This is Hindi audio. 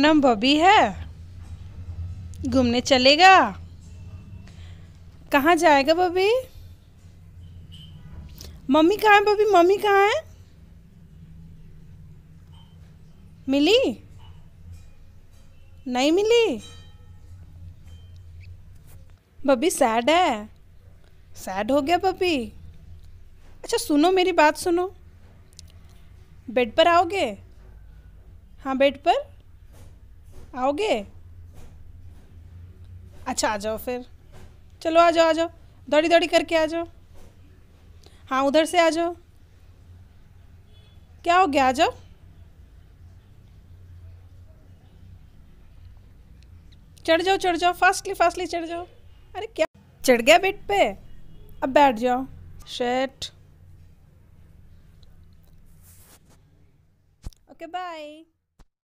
नाम बॉबी है घूमने चलेगा कहाँ जाएगा बॉबी मम्मी कहाँ है बॉबी मम्मी कहाँ है मिली नहीं मिली बबी सैड है सैड हो गया बबी अच्छा सुनो मेरी बात सुनो बेड पर आओगे हाँ बेड पर आओगे अच्छा आ जाओ फिर चलो आ जाओ आ जाओ दौड़ी दौड़ी करके आ जाओ हाँ उधर से आ जाओ क्या हो गया आ जाओ चढ़ जाओ चढ़ जाओ फास्टली फास्टली चढ़ जाओ अरे क्या चढ़ गया बेड पे अब बैठ जाओ शेट ओके बाय